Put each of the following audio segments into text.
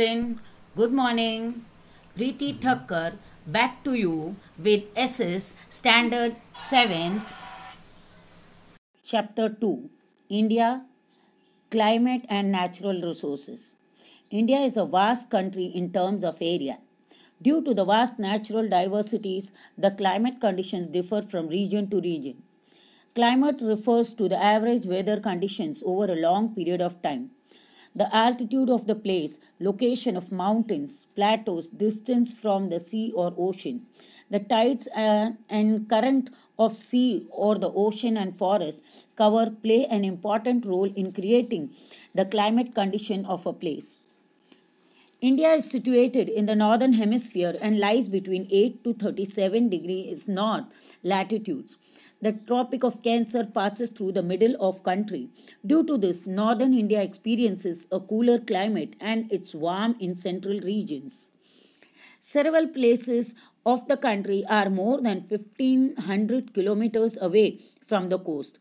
Good morning. Preeti Thakkar back to you with SS Standard 7th Chapter 2 India Climate and Natural Resources. India is a vast country in terms of area. Due to the vast natural diversities, the climate conditions differ from region to region. Climate refers to the average weather conditions over a long period of time the altitude of the place, location of mountains, plateaus, distance from the sea or ocean, the tides and current of sea or the ocean and forest cover play an important role in creating the climate condition of a place. India is situated in the northern hemisphere and lies between 8 to 37 degrees north latitudes the Tropic of Cancer passes through the middle of country. Due to this, northern India experiences a cooler climate and it's warm in central regions. Several places of the country are more than 1500 kilometers away from the coast.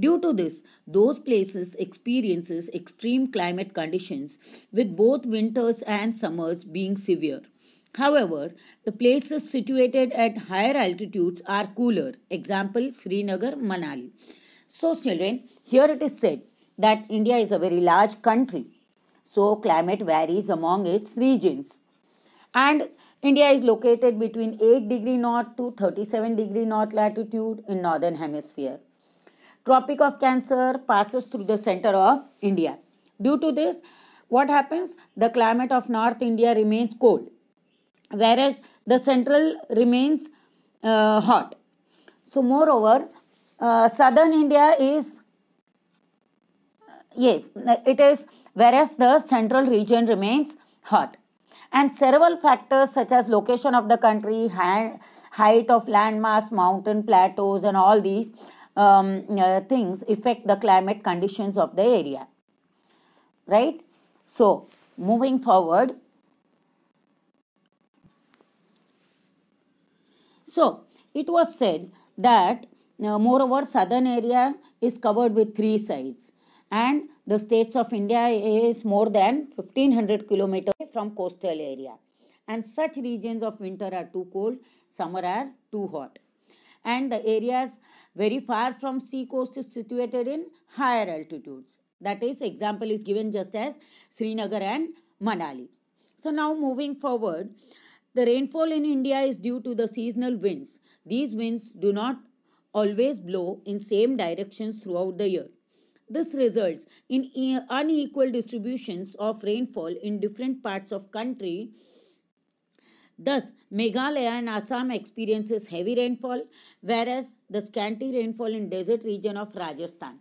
Due to this, those places experiences extreme climate conditions with both winters and summers being severe. However, the places situated at higher altitudes are cooler. Example, Srinagar, Manali. So children, here it is said that India is a very large country. So climate varies among its regions. And India is located between 8 degree north to 37 degree north latitude in northern hemisphere. Tropic of Cancer passes through the center of India. Due to this, what happens? The climate of North India remains cold whereas the central remains uh, hot. So, moreover, uh, southern India is, uh, yes, it is, whereas the central region remains hot. And several factors such as location of the country, height of landmass, mountain plateaus, and all these um, uh, things affect the climate conditions of the area. Right? So, moving forward, So, it was said that uh, moreover southern area is covered with three sides and the states of India is more than 1500 kilometers from coastal area and such regions of winter are too cold, summer are too hot and the areas very far from sea coast is situated in higher altitudes. That is, example is given just as Srinagar and Manali. So now moving forward, the rainfall in India is due to the seasonal winds. These winds do not always blow in same directions throughout the year. This results in unequal distributions of rainfall in different parts of country. Thus, Meghalaya and Assam experiences heavy rainfall, whereas the scanty rainfall in desert region of Rajasthan.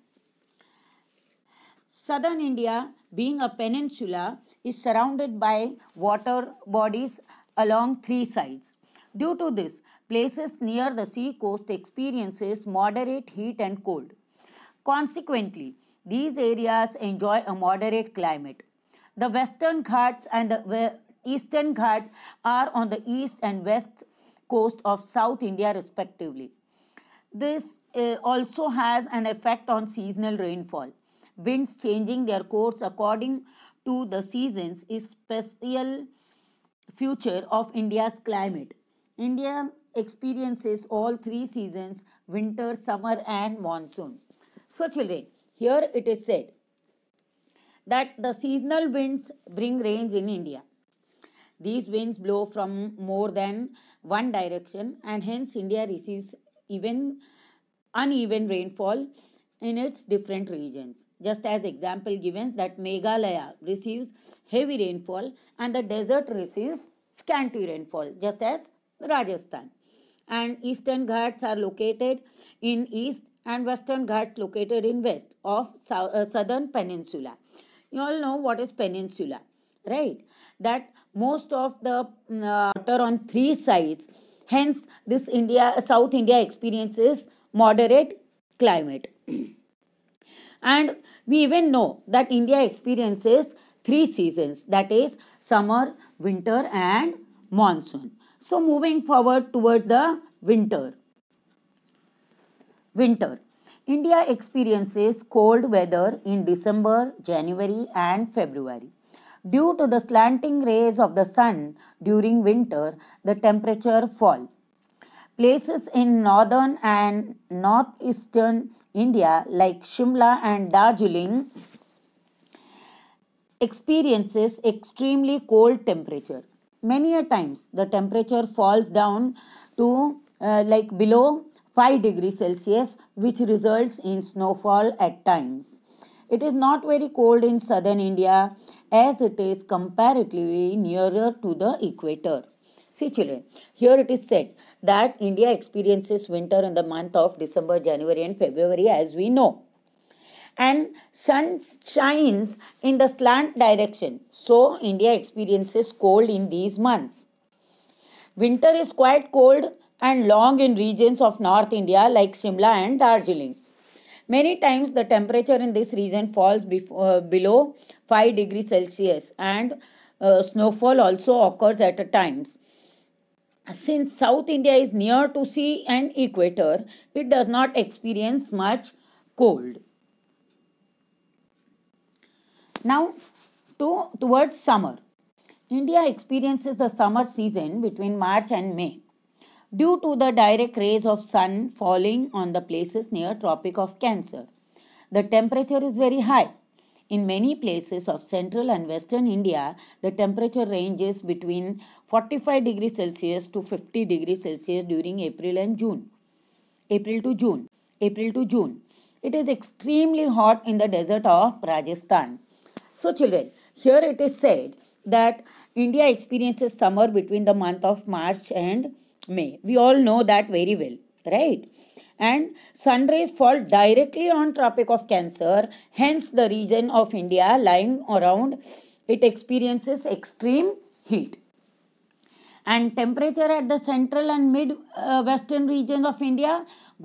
Southern India, being a peninsula, is surrounded by water bodies along three sides. Due to this, places near the sea coast experiences moderate heat and cold. Consequently, these areas enjoy a moderate climate. The western ghats and the eastern ghats are on the east and west coast of South India respectively. This uh, also has an effect on seasonal rainfall. Winds changing their course according to the seasons is special future of India's climate. India experiences all three seasons winter, summer, and monsoon. So, children, here it is said that the seasonal winds bring rains in India. These winds blow from more than one direction, and hence India receives even uneven rainfall in its different regions just as example given that Meghalaya receives heavy rainfall and the desert receives scanty rainfall just as Rajasthan. And eastern ghats are located in east and western ghats located in west of uh, southern peninsula. You all know what is peninsula, right? That most of the mm, uh, water on three sides. Hence, this India, South India experiences moderate climate. and we even know that India experiences three seasons that is summer, winter and monsoon. So moving forward toward the winter. Winter. India experiences cold weather in December, January and February. Due to the slanting rays of the sun during winter, the temperature falls. Places in northern and northeastern India like Shimla and Darjeeling experiences extremely cold temperature. Many a times the temperature falls down to uh, like below 5 degrees Celsius which results in snowfall at times. It is not very cold in southern India as it is comparatively nearer to the equator. See children, here it is said that India experiences winter in the month of December, January, and February, as we know. And sun shines in the slant direction, so India experiences cold in these months. Winter is quite cold and long in regions of North India like Shimla and Darjeeling. Many times the temperature in this region falls before, uh, below 5 degrees Celsius and uh, snowfall also occurs at times. Since South India is near to sea and equator, it does not experience much cold. Now, to, towards summer. India experiences the summer season between March and May due to the direct rays of sun falling on the places near Tropic of Cancer. The temperature is very high in many places of central and western India, the temperature ranges between 45 degrees Celsius to 50 degrees Celsius during April and June. April to June. April to June. It is extremely hot in the desert of Rajasthan. So, children, here it is said that India experiences summer between the month of March and May. We all know that very well, right? and sun rays fall directly on tropic of cancer hence the region of india lying around it experiences extreme heat and temperature at the central and mid uh, western region of india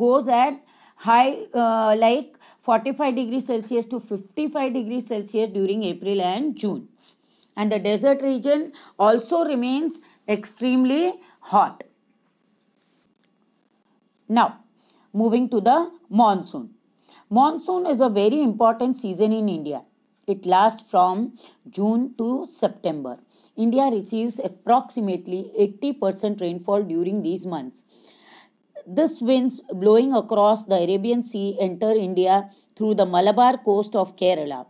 goes at high uh, like 45 degrees celsius to 55 degrees celsius during april and june and the desert region also remains extremely hot now Moving to the monsoon. Monsoon is a very important season in India. It lasts from June to September. India receives approximately 80% rainfall during these months. This winds blowing across the Arabian Sea enter India through the Malabar coast of Kerala.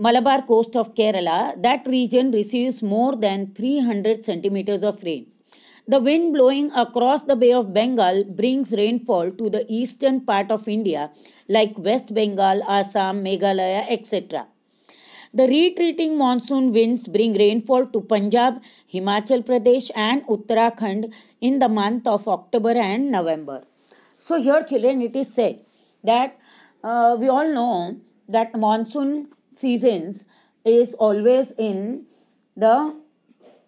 Malabar coast of Kerala, that region receives more than 300 centimeters of rain. The wind blowing across the Bay of Bengal brings rainfall to the eastern part of India, like West Bengal, Assam, Meghalaya, etc. The retreating monsoon winds bring rainfall to Punjab, Himachal Pradesh, and Uttarakhand in the month of October and November. So, here, children, it is said that uh, we all know that monsoon seasons is always in the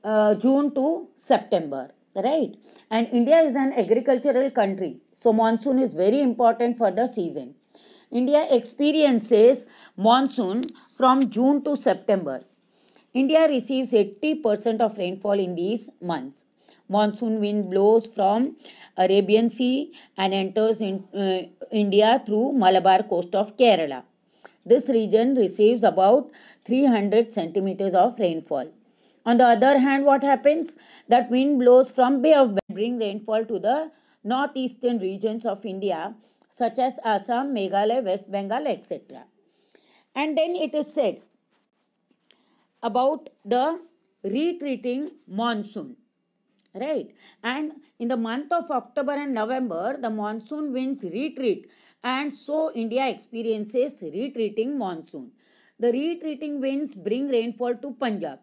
uh, June to September, right? And India is an agricultural country, so monsoon is very important for the season. India experiences monsoon from June to September. India receives 80% of rainfall in these months. Monsoon wind blows from Arabian Sea and enters in, uh, India through Malabar coast of Kerala. This region receives about 300 centimeters of rainfall. On the other hand, what happens? That wind blows from Bay of Bengal, bring rainfall to the northeastern regions of India, such as Assam, Meghalaya, West Bengal, etc. And then it is said about the retreating monsoon. Right? And in the month of October and November, the monsoon winds retreat and so India experiences retreating monsoon. The retreating winds bring rainfall to Punjab,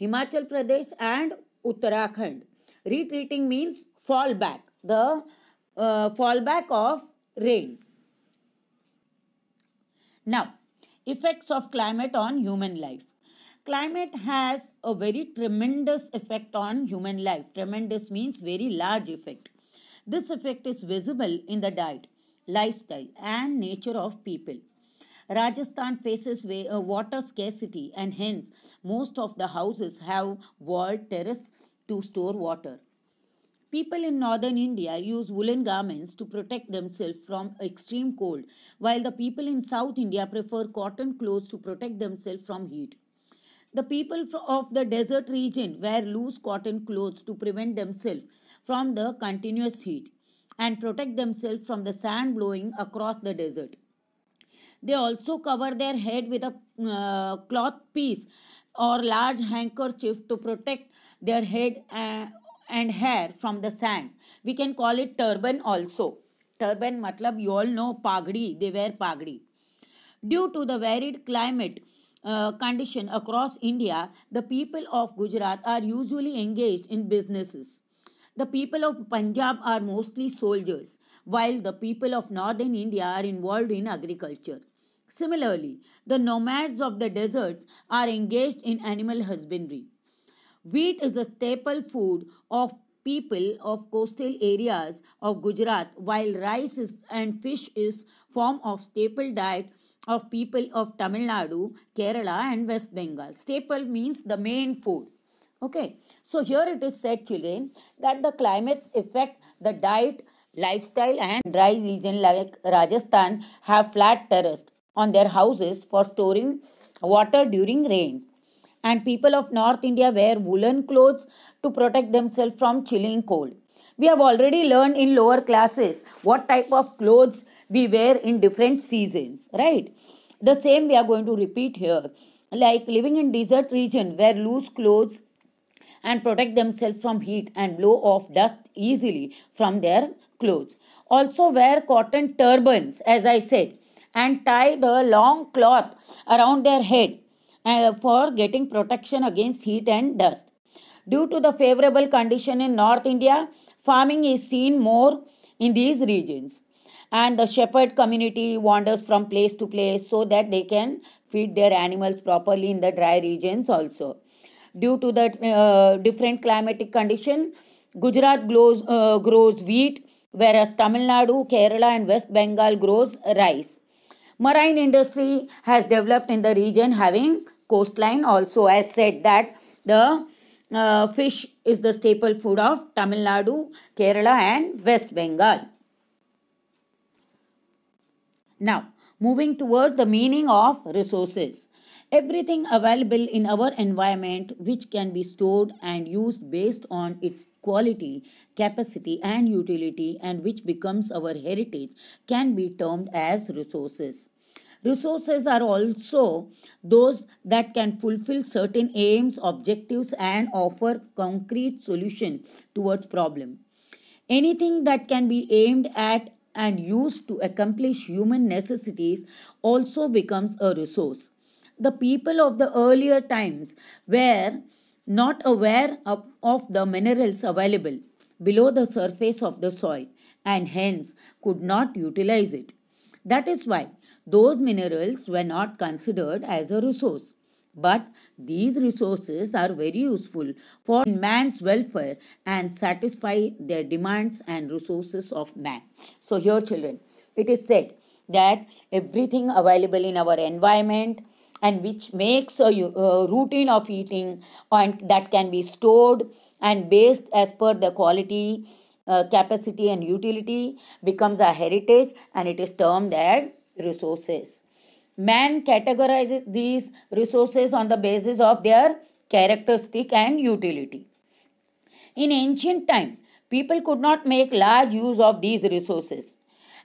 Himachal Pradesh, and Uttarakhand. Retreating means fallback, the uh, fallback of rain. Now, effects of climate on human life. Climate has a very tremendous effect on human life. Tremendous means very large effect. This effect is visible in the diet lifestyle, and nature of people. Rajasthan faces uh, water scarcity and hence most of the houses have walled terraces to store water. People in northern India use woolen garments to protect themselves from extreme cold, while the people in south India prefer cotton clothes to protect themselves from heat. The people of the desert region wear loose cotton clothes to prevent themselves from the continuous heat and protect themselves from the sand blowing across the desert. They also cover their head with a uh, cloth piece or large handkerchief to protect their head uh, and hair from the sand. We can call it turban also. Turban matlab you all know pagdi, they wear pagdi. Due to the varied climate uh, condition across India, the people of Gujarat are usually engaged in businesses. The people of Punjab are mostly soldiers, while the people of northern India are involved in agriculture. Similarly, the nomads of the deserts are engaged in animal husbandry. Wheat is a staple food of people of coastal areas of Gujarat, while rice is, and fish is form of staple diet of people of Tamil Nadu, Kerala and West Bengal. Staple means the main food. Okay, so here it is said, children, that the climates affect the diet, lifestyle, and dry region like Rajasthan have flat terraces on their houses for storing water during rain. And people of North India wear woolen clothes to protect themselves from chilling cold. We have already learned in lower classes what type of clothes we wear in different seasons, right? The same we are going to repeat here. Like living in desert region where loose clothes and protect themselves from heat and blow off dust easily from their clothes. Also, wear cotton turbans, as I said, and tie the long cloth around their head uh, for getting protection against heat and dust. Due to the favorable condition in North India, farming is seen more in these regions. And the shepherd community wanders from place to place so that they can feed their animals properly in the dry regions also due to the uh, different climatic condition. Gujarat grows, uh, grows wheat, whereas Tamil Nadu, Kerala and West Bengal grows rice. Marine industry has developed in the region having coastline also as said that the uh, fish is the staple food of Tamil Nadu, Kerala and West Bengal. Now, moving towards the meaning of resources everything available in our environment which can be stored and used based on its quality, capacity, and utility, and which becomes our heritage, can be termed as resources. Resources are also those that can fulfill certain aims, objectives, and offer concrete solution towards problem. Anything that can be aimed at and used to accomplish human necessities also becomes a resource the people of the earlier times were not aware of, of the minerals available below the surface of the soil and hence could not utilize it. That is why those minerals were not considered as a resource. But these resources are very useful for man's welfare and satisfy their demands and resources of man. So, here, children, it is said that everything available in our environment, and which makes a, a routine of eating and that can be stored and based as per the quality uh, capacity and utility becomes a heritage and it is termed as resources man categorizes these resources on the basis of their characteristic and utility in ancient time people could not make large use of these resources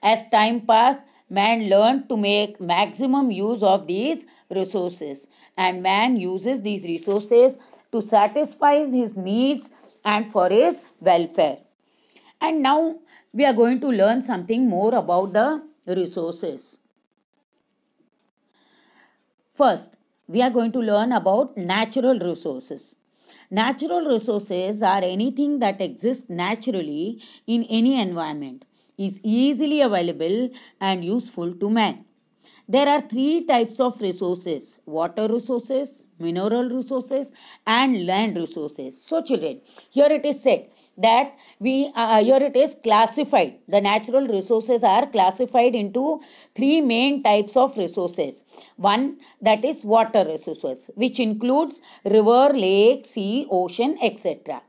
as time passed Man learned to make maximum use of these resources, and man uses these resources to satisfy his needs and for his welfare. And now we are going to learn something more about the resources. First, we are going to learn about natural resources. Natural resources are anything that exists naturally in any environment is easily available and useful to man. There are three types of resources water resources, mineral resources, and land resources. So, children, here it is said that we uh, here it is classified the natural resources are classified into three main types of resources one that is water resources which includes river lake sea ocean etc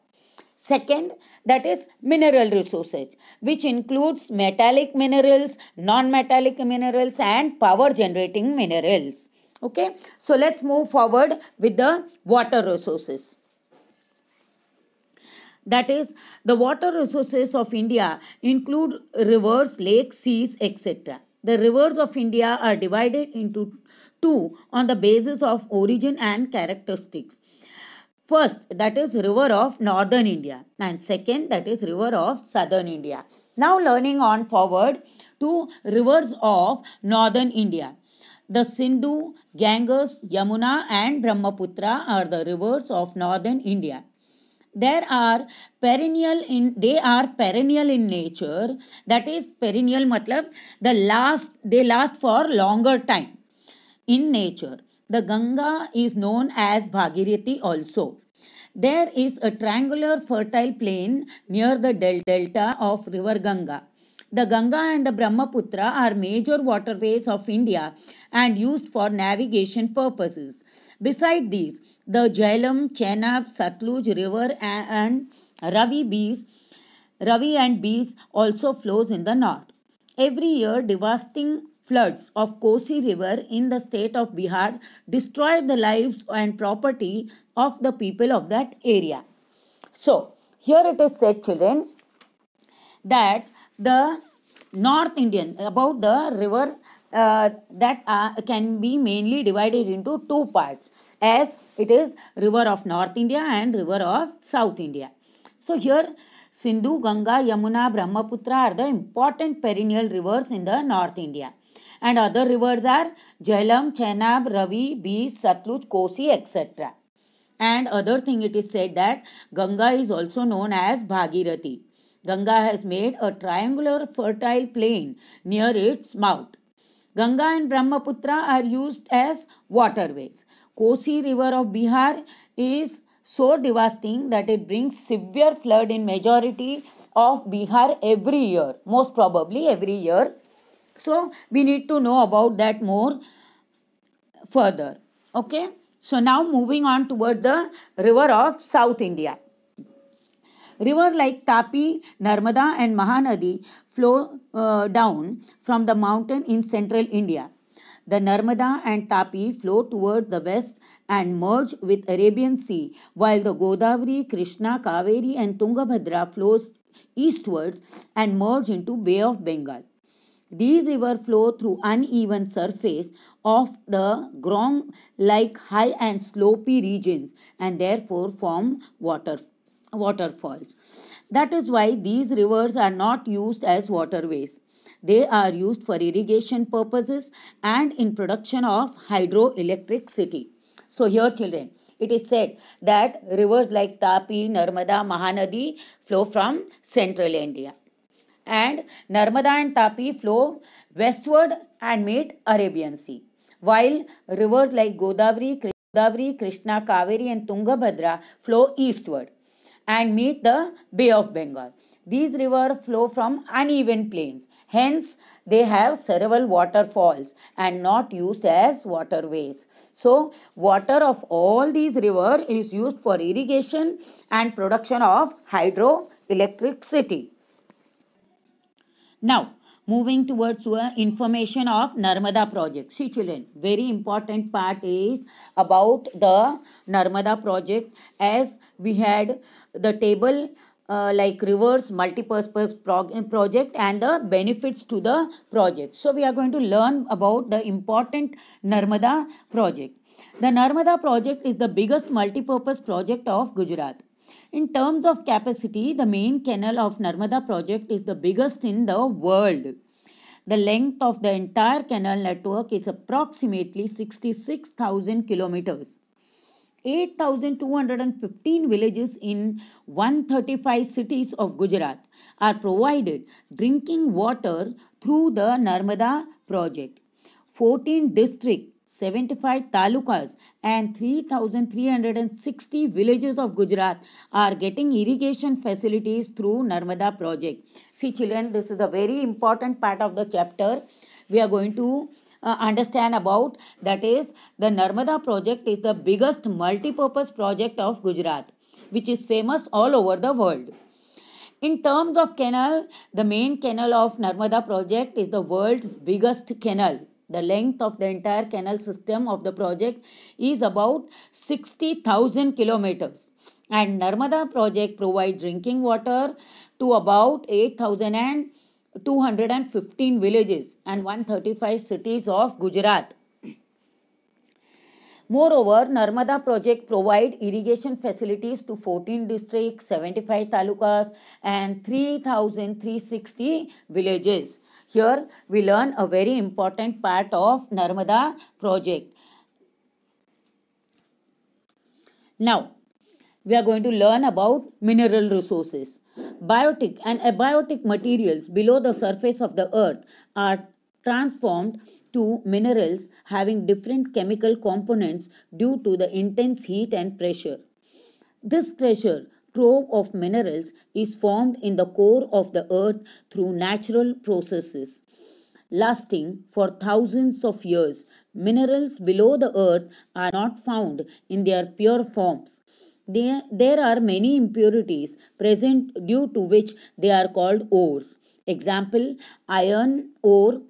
second that is mineral resources which includes metallic minerals non-metallic minerals and power generating minerals okay so let's move forward with the water resources that is the water resources of india include rivers lakes seas etc the rivers of india are divided into two on the basis of origin and characteristics First, that is river of northern India and second, that is river of southern India. Now learning on forward to rivers of northern India. The Sindhu, Ganges, Yamuna and Brahmaputra are the rivers of northern India. There are perennial in they are perennial in nature. That is perennial matlab the last they last for longer time in nature. The Ganga is known as Bhagirathi also. There is a triangular fertile plain near the delta of river Ganga. The Ganga and the Brahmaputra are major waterways of India and used for navigation purposes. Beside these, the Jhelum, Chenab, Satluj river and Ravi bees, Ravi and bees also flows in the north. Every year, devastating floods of Kosi river in the state of Bihar destroyed the lives and property of the people of that area. So, here it is said children that the North Indian about the river uh, that uh, can be mainly divided into two parts as it is river of north india and river of south india so here sindhu ganga yamuna brahmaputra are the important perennial rivers in the north india and other rivers are Jhelum, Chenab, Ravi, Bees, Satluj, Kosi, etc. And other thing it is said that Ganga is also known as Bhagirathi. Ganga has made a triangular fertile plain near its mouth. Ganga and Brahmaputra are used as waterways. Kosi river of Bihar is so devastating that it brings severe flood in majority of Bihar every year, most probably every year so we need to know about that more further okay so now moving on toward the river of south india river like tapi narmada and mahanadi flow uh, down from the mountain in central india the narmada and tapi flow toward the west and merge with arabian sea while the godavari krishna kaveri and tungabhadra flows eastwards and merge into bay of bengal these rivers flow through uneven surface of the ground like high and slopy regions and therefore form water, waterfalls. That is why these rivers are not used as waterways. They are used for irrigation purposes and in production of hydroelectricity. So here children, it is said that rivers like Tapi, Narmada, Mahanadi flow from central India and Narmada and Tapi flow westward and meet Arabian Sea. While rivers like Godavari, Godavari, Krishna, Kaveri and Tungabhadra flow eastward and meet the Bay of Bengal. These rivers flow from uneven plains. Hence, they have several waterfalls and not used as waterways. So, water of all these rivers is used for irrigation and production of hydroelectricity. Now, moving towards uh, information of Narmada project. See children, very important part is about the Narmada project as we had the table uh, like rivers, multi-purpose project and the benefits to the project. So we are going to learn about the important Narmada project. The Narmada project is the biggest multi-purpose project of Gujarat. In terms of capacity, the main canal of Narmada project is the biggest in the world. The length of the entire canal network is approximately 66,000 kilometers. 8,215 villages in 135 cities of Gujarat are provided drinking water through the Narmada project. 14 districts 75 talukas and 3,360 villages of Gujarat are getting irrigation facilities through Narmada project. See children, this is a very important part of the chapter. We are going to uh, understand about that is the Narmada project is the biggest multi-purpose project of Gujarat which is famous all over the world. In terms of canal, the main canal of Narmada project is the world's biggest canal the length of the entire canal system of the project is about 60,000 kilometers. And Narmada project provides drinking water to about 8,215 villages and 135 cities of Gujarat. Moreover, Narmada project provide irrigation facilities to 14 districts, 75 talukas and 3,360 villages. Here we learn a very important part of Narmada project. Now, we are going to learn about mineral resources. Biotic and abiotic materials below the surface of the earth are transformed to minerals having different chemical components due to the intense heat and pressure. This pressure trove of minerals is formed in the core of the earth through natural processes. Lasting for thousands of years, minerals below the earth are not found in their pure forms. There, there are many impurities present due to which they are called ores. Example, iron ore.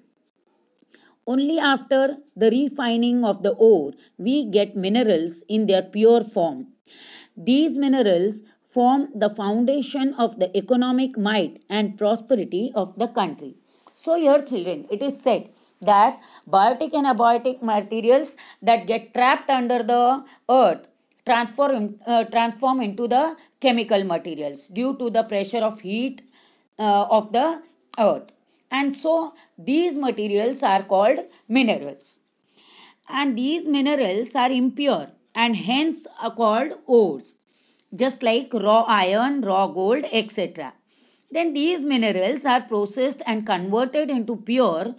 Only after the refining of the ore we get minerals in their pure form. These minerals form the foundation of the economic might and prosperity of the country. So, here, children, it is said that biotic and abiotic materials that get trapped under the earth transform, uh, transform into the chemical materials due to the pressure of heat uh, of the earth. And so, these materials are called minerals. And these minerals are impure and hence are called ores just like raw iron, raw gold, etc. Then these minerals are processed and converted into pure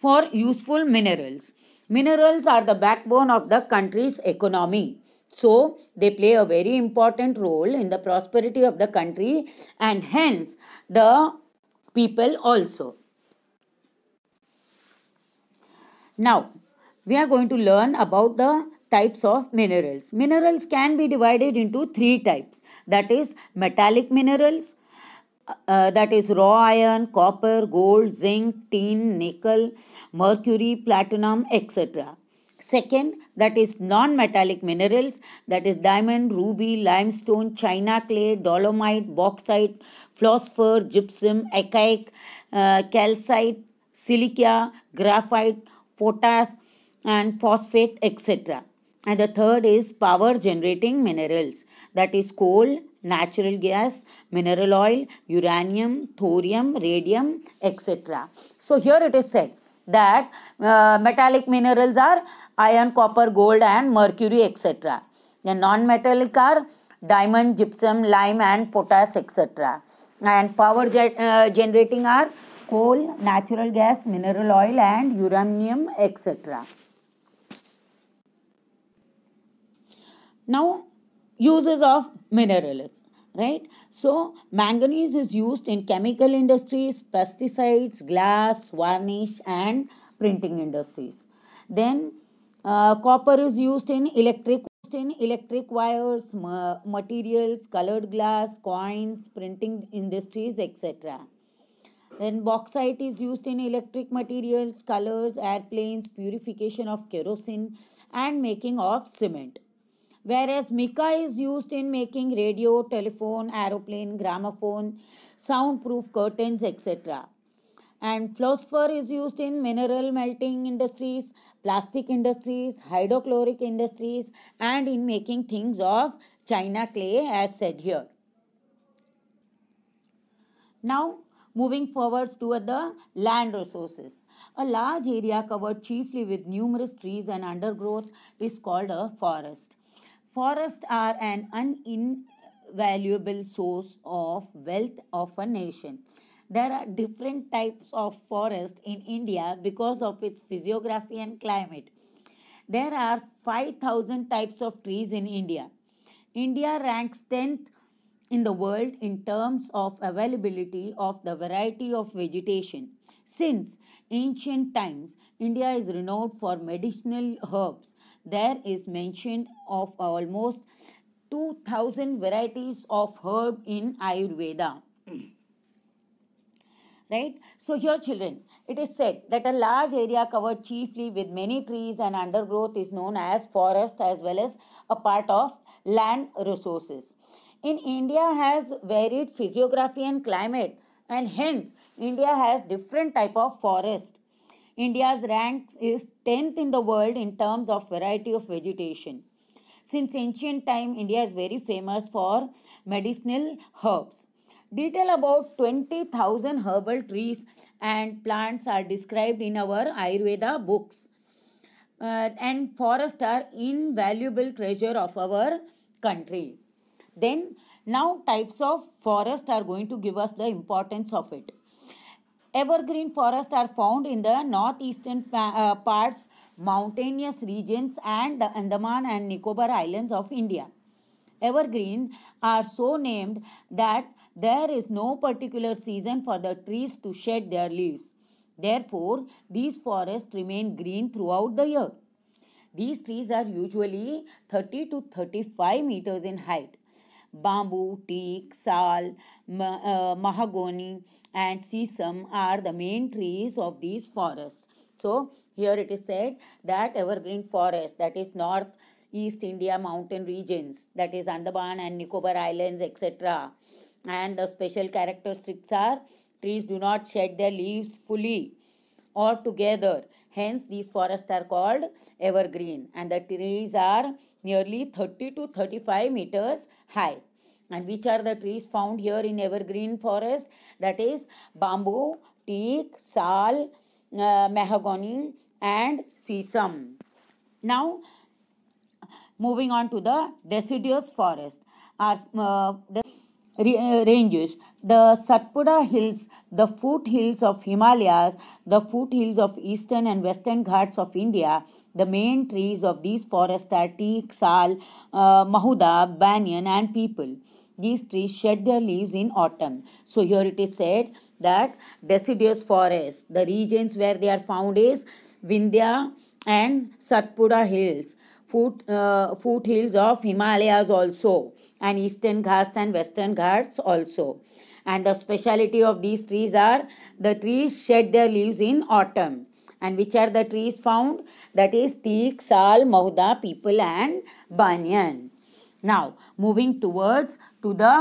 for useful minerals. Minerals are the backbone of the country's economy. So, they play a very important role in the prosperity of the country and hence the people also. Now, we are going to learn about the types of minerals. Minerals can be divided into three types that is metallic minerals, uh, uh that is raw iron, copper, gold, zinc, tin, nickel, mercury, platinum, etc. Second, that is non metallic minerals, that is diamond, ruby, limestone, china clay, dolomite, bauxite, phosphor, gypsum, achaik, uh, calcite, silica, graphite, potash, and phosphate, etc. And the third is power generating minerals that is coal, natural gas, mineral oil, uranium, thorium, radium, etc. So here it is said that uh, metallic minerals are iron, copper, gold and mercury etc. The non-metallic are diamond, gypsum, lime and potash etc. And power ge uh, generating are coal, natural gas, mineral oil and uranium etc. Now, uses of minerals, right? So, manganese is used in chemical industries, pesticides, glass, varnish, and printing industries. Then, uh, copper is used in electric in electric wires, materials, colored glass, coins, printing industries, etc. Then bauxite is used in electric materials, colors, airplanes, purification of kerosene, and making of cement whereas mica is used in making radio, telephone, aeroplane, gramophone, soundproof curtains, etc. And phosphor is used in mineral melting industries, plastic industries, hydrochloric industries, and in making things of china clay, as said here. Now, moving forwards to the land resources. A large area covered chiefly with numerous trees and undergrowth is called a forest. Forests are an invaluable source of wealth of a nation. There are different types of forest in India because of its physiography and climate. There are 5000 types of trees in India. India ranks 10th in the world in terms of availability of the variety of vegetation. Since ancient times, India is renowned for medicinal herbs there is mention of almost 2000 varieties of herb in Ayurveda. right? So, here, children, it is said that a large area covered chiefly with many trees and undergrowth is known as forest as well as a part of land resources. In India has varied physiography and climate and hence India has different type of forest India's rank is 10th in the world in terms of variety of vegetation. Since ancient time, India is very famous for medicinal herbs. Detail about 20,000 herbal trees and plants are described in our Ayurveda books. Uh, and forests are invaluable treasure of our country. Then now types of forest are going to give us the importance of it. Evergreen forests are found in the northeastern uh, parts, mountainous regions and the Andaman and Nicobar Islands of India. Evergreen are so named that there is no particular season for the trees to shed their leaves. Therefore, these forests remain green throughout the year. These trees are usually 30 to 35 meters in height. Bamboo, teak, sal, ma- uh, mahogany, and sesame are the main trees of these forests. So here it is said that evergreen forest that is north East India mountain regions, that is Andaman and Nicobar Islands, etc. And the special characteristics are trees do not shed their leaves fully or together. Hence, these forests are called evergreen, and the trees are nearly 30 to 35 meters high and which are the trees found here in evergreen forest that is bamboo teak sal uh, mahogany and sisam. now moving on to the deciduous forest are uh, the uh, ranges the satpura hills the foothills of himalayas the foothills of eastern and western ghats of india the main trees of these forests are teak sal uh, mahuda banyan and people these trees shed their leaves in autumn. So here it is said that deciduous forest, the regions where they are found is Vindhya and Satpura hills, foot, uh, foothills of Himalayas also, and eastern Ghats and western Ghats also. And the speciality of these trees are the trees shed their leaves in autumn. And which are the trees found? That is teak, sal, mahuda, people and banyan. Now, moving towards to the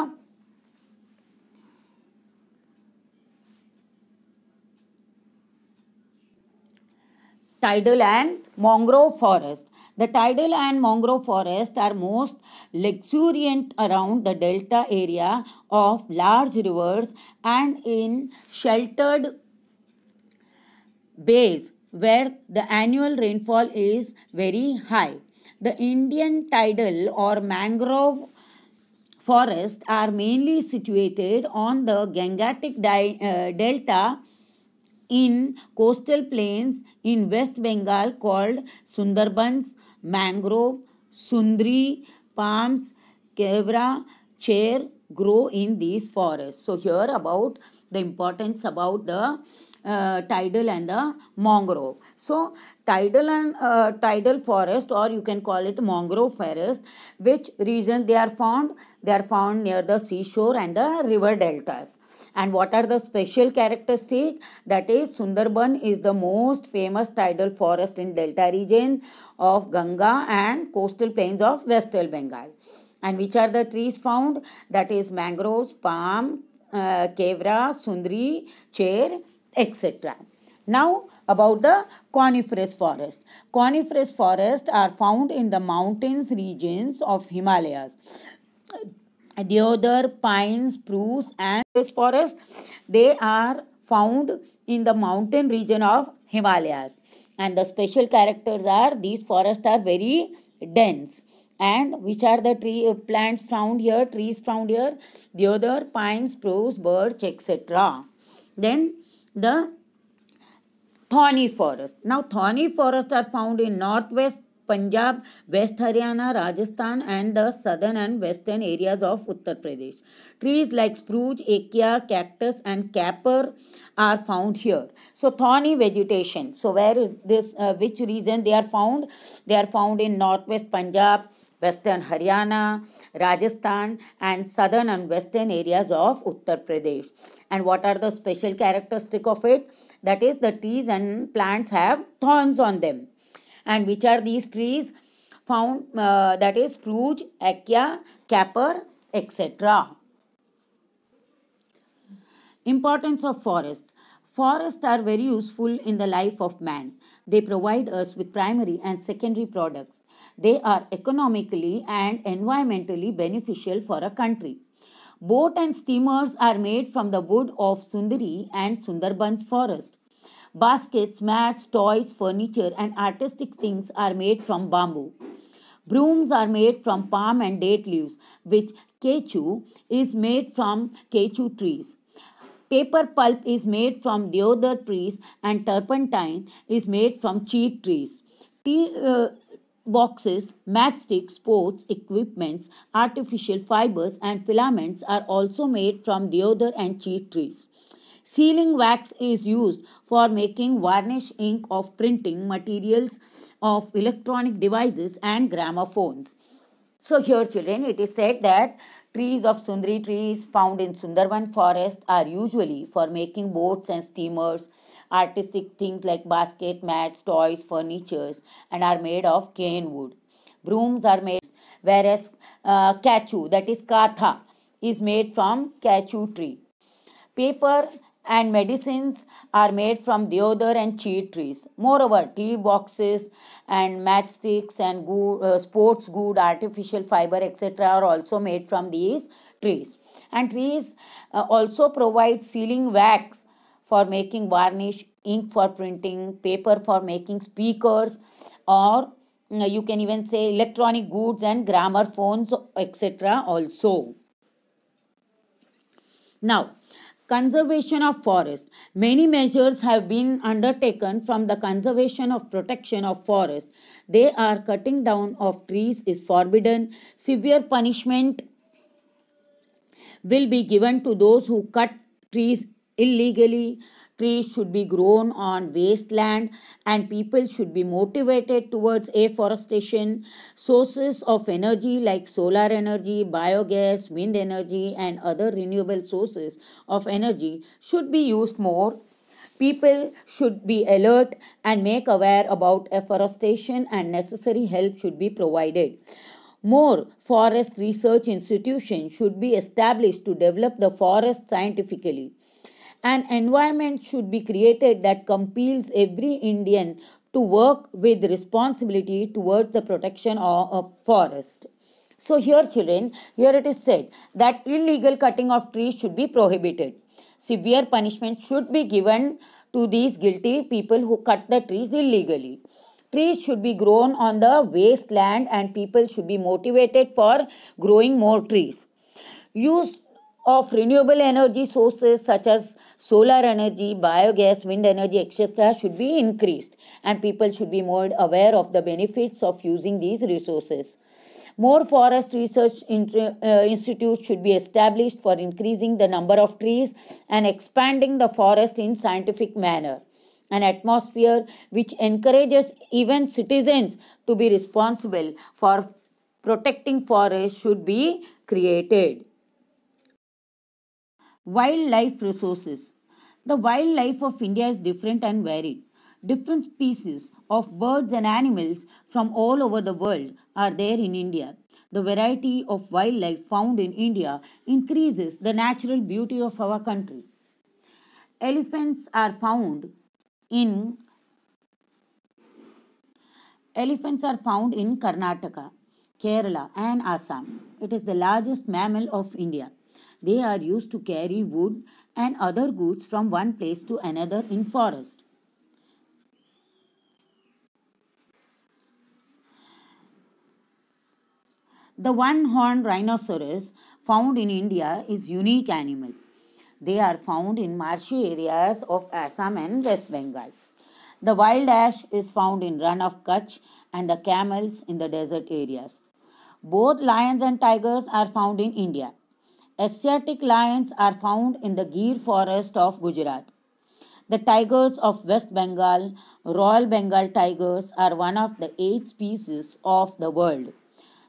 tidal and mangrove forest. The tidal and mangrove forests are most luxuriant around the delta area of large rivers and in sheltered bays where the annual rainfall is very high. The Indian tidal or mangrove forests are mainly situated on the Gangatic di- uh, Delta in coastal plains in West Bengal called Sundarbans, mangrove, sundri, palms, kevra, chair grow in these forests. So here about the importance about the uh, tidal and the mangrove. So tidal and uh, tidal forest or you can call it mangrove forest which region they are found they are found near the seashore and the river deltas. And what are the special characteristics? That is, Sundarban is the most famous tidal forest in delta region of Ganga and coastal plains of West Bengal. And which are the trees found? That is mangroves, palm, uh, kevra, sundri, chair, etc. Now about the coniferous forest. Coniferous forests are found in the mountains regions of Himalayas deodar, pine, spruce and this forest. They are found in the mountain region of Himalayas. And the special characters are these forests are very dense. And which are the tree uh, plants found here, trees found here, deodar, pine, spruce, birch, etc. Then the thorny forest. Now thorny forests are found in northwest Punjab, West Haryana, Rajasthan, and the southern and western areas of Uttar Pradesh. Trees like spruce, acacia, cactus, and capper are found here. So thorny vegetation. So where is this? Uh, which region they are found? They are found in northwest Punjab, western Haryana, Rajasthan, and southern and western areas of Uttar Pradesh. And what are the special characteristic of it? That is, the trees and plants have thorns on them and which are these trees found uh, that is spruce, acacia, capper, etc. Importance of forest. Forests are very useful in the life of man. They provide us with primary and secondary products. They are economically and environmentally beneficial for a country. Boat and steamers are made from the wood of Sundari and Sundarban's forest. Baskets, mats, toys, furniture, and artistic things are made from bamboo. Brooms are made from palm and date leaves, which kechu is made from kechu trees. Paper pulp is made from deodar trees, and turpentine is made from cheat trees. Tea uh, boxes, matchsticks, sports equipments, artificial fibers, and filaments are also made from deodar and cheat trees. Sealing wax is used for making varnish ink of printing materials of electronic devices and gramophones. So here children it is said that trees of Sundri trees found in Sundarban forest are usually for making boats and steamers, artistic things like basket mats, toys, furnitures and are made of cane wood. Brooms are made whereas uh, kachu that is katha is made from kachu tree. Paper and medicines are made from deodar and chee trees. Moreover, tea boxes and matchsticks and good, uh, sports good, artificial fiber, etc., are also made from these trees. And trees uh, also provide sealing wax for making varnish, ink for printing, paper for making speakers, or mm, you can even say electronic goods and grammar phones, etc., also. Now, Conservation of forest. Many measures have been undertaken from the conservation of protection of forest. They are cutting down of trees is forbidden. Severe punishment will be given to those who cut trees illegally. Trees should be grown on wasteland and people should be motivated towards afforestation. Sources of energy like solar energy, biogas, wind energy, and other renewable sources of energy should be used more. People should be alert and make aware about afforestation, and necessary help should be provided. More forest research institutions should be established to develop the forest scientifically. An environment should be created that compels every Indian to work with responsibility towards the protection of, forest. So here children, here it is said that illegal cutting of trees should be prohibited. Severe punishment should be given to these guilty people who cut the trees illegally. Trees should be grown on the wasteland and people should be motivated for growing more trees. Use of renewable energy sources such as solar energy, biogas, wind energy, etc., should be increased, and people should be more aware of the benefits of using these resources. More forest research uh, institutes should be established for increasing the number of trees and expanding the forest in scientific manner. An atmosphere which encourages even citizens to be responsible for protecting forests should be created. Wildlife resources. The wildlife of India is different and varied. Different species of birds and animals from all over the world are there in India. The variety of wildlife found in India increases the natural beauty of our country. Elephants are found in elephants are found in Karnataka, Kerala and Assam. It is the largest mammal of India. They are used to carry wood and other goods from one place to another in forest. The one-horned rhinoceros found in India is unique animal. They are found in marshy areas of Assam and West Bengal. The wild ash is found in run of Kutch and the camels in the desert areas. Both lions and tigers are found in India. Asiatic lions are found in the Gir forest of Gujarat. The tigers of West Bengal, Royal Bengal tigers, are one of the eight species of the world.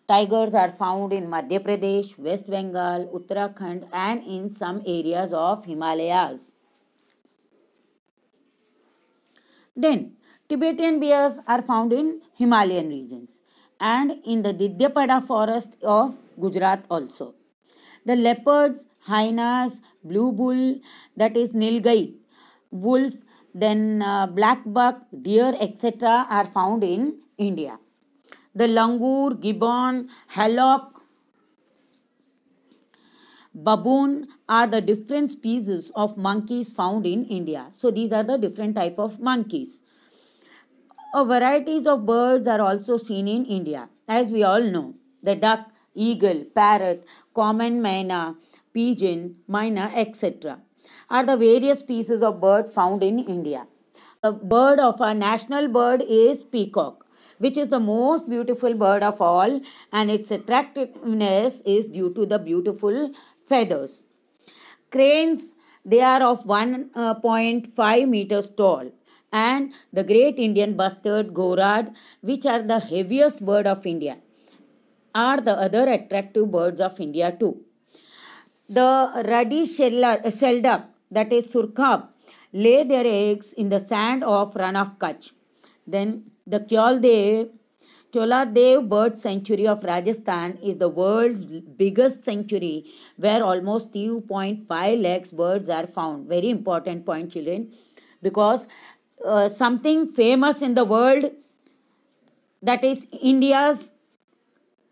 Tigers are found in Madhya Pradesh, West Bengal, Uttarakhand, and in some areas of Himalayas. Then, Tibetan bears are found in Himalayan regions and in the Didyapada forest of Gujarat also. The leopards, hyenas, blue bull, that is Nilgai, wolf, then uh, black buck, deer, etc. are found in India. The langur, gibbon, hallock, baboon are the different species of monkeys found in India. So these are the different type of monkeys. A uh, varieties of birds are also seen in India. As we all know, the duck, eagle, parrot, common myna, pigeon, myna, etc. are the various species of birds found in India. The bird of our national bird is peacock which is the most beautiful bird of all and its attractiveness is due to the beautiful feathers. Cranes, they are of uh, 1.5 meters tall and the great Indian bustard, gorad, which are the heaviest bird of India are the other attractive birds of India too. The ruddy shell duck, that is surkhab, lay their eggs in the sand of run of Kutch. Then the Kyoldev, Kyoladev Bird Sanctuary of Rajasthan is the world's biggest sanctuary where almost 2.5 lakhs birds are found. Very important point, children, because uh, something famous in the world that is India's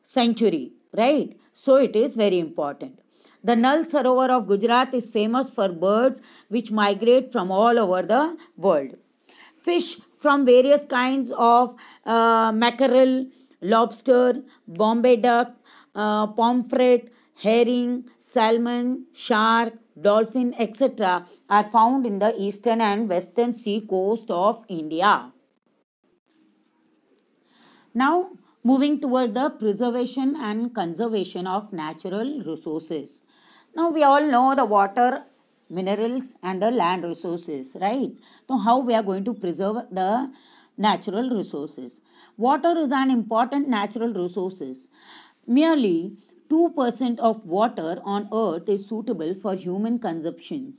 Century, right? So it is very important. The Null Sarovar of Gujarat is famous for birds which migrate from all over the world. Fish from various kinds of uh, mackerel, lobster, Bombay duck, uh, pomfret, herring, salmon, shark, dolphin, etc., are found in the eastern and western sea coast of India. Now, moving toward the preservation and conservation of natural resources. Now, we all know the water, minerals, and the land resources, right? So, how we are going to preserve the natural resources? Water is an important natural resources. Merely 2% of water on earth is suitable for human consumptions.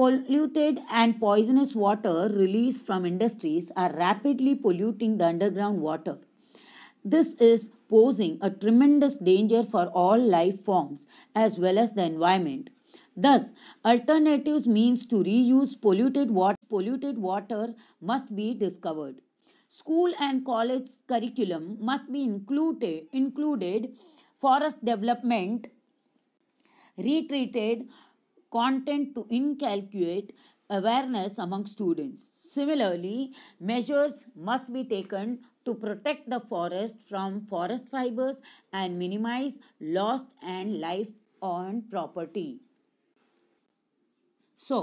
Polluted and poisonous water released from industries are rapidly polluting the underground water. This is posing a tremendous danger for all life forms as well as the environment. Thus, alternatives means to reuse polluted water, polluted water must be discovered. School and college curriculum must be included, included forest development, retreated content to inculcate awareness among students. Similarly, measures must be taken to protect the forest from forest fibers and minimize loss and life on property. So,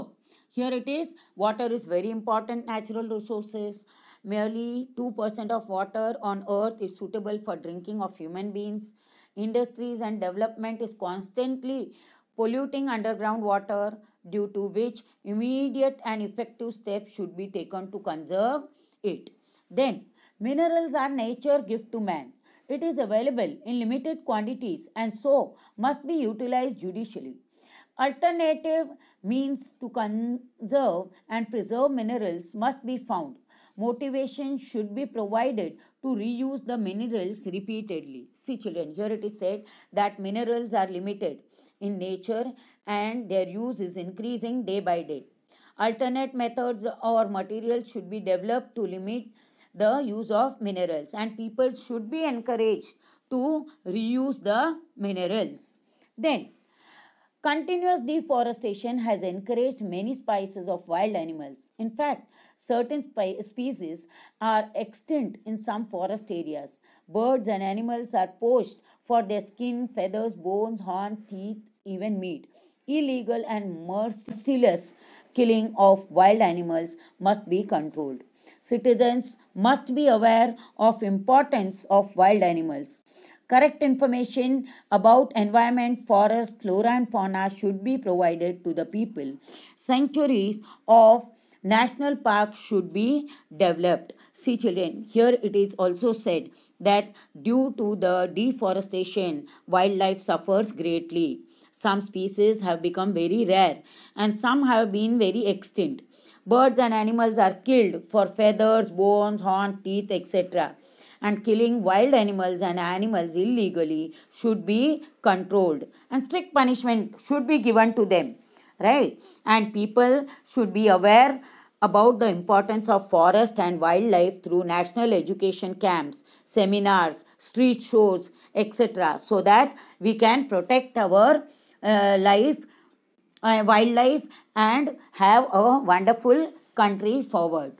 here it is water is very important natural resources. Merely 2% of water on earth is suitable for drinking of human beings. Industries and development is constantly polluting underground water due to which immediate and effective steps should be taken to conserve it. Then Minerals are nature gift to man. It is available in limited quantities and so must be utilized judicially. Alternative means to conserve and preserve minerals must be found. Motivation should be provided to reuse the minerals repeatedly. See children, here it is said that minerals are limited in nature and their use is increasing day by day. Alternate methods or materials should be developed to limit the use of minerals and people should be encouraged to reuse the minerals. Then continuous deforestation has encouraged many species of wild animals. In fact, certain species are extinct in some forest areas. Birds and animals are poached for their skin, feathers, bones, horns, teeth, even meat. Illegal and merciless killing of wild animals must be controlled citizens must be aware of importance of wild animals. Correct information about environment, forest, flora and fauna should be provided to the people. Sanctuaries of national parks should be developed. See children, here it is also said that due to the deforestation, wildlife suffers greatly. Some species have become very rare and some have been very extinct. Birds and animals are killed for feathers, bones, horns, teeth, etc. And killing wild animals and animals illegally should be controlled and strict punishment should be given to them. Right? And people should be aware about the importance of forest and wildlife through national education camps, seminars, street shows, etc., so that we can protect our uh, life uh, wildlife and have a wonderful country forward.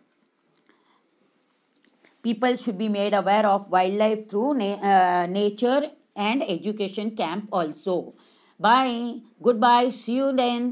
People should be made aware of wildlife through na uh, nature and education camp also. Bye. Goodbye. See you then.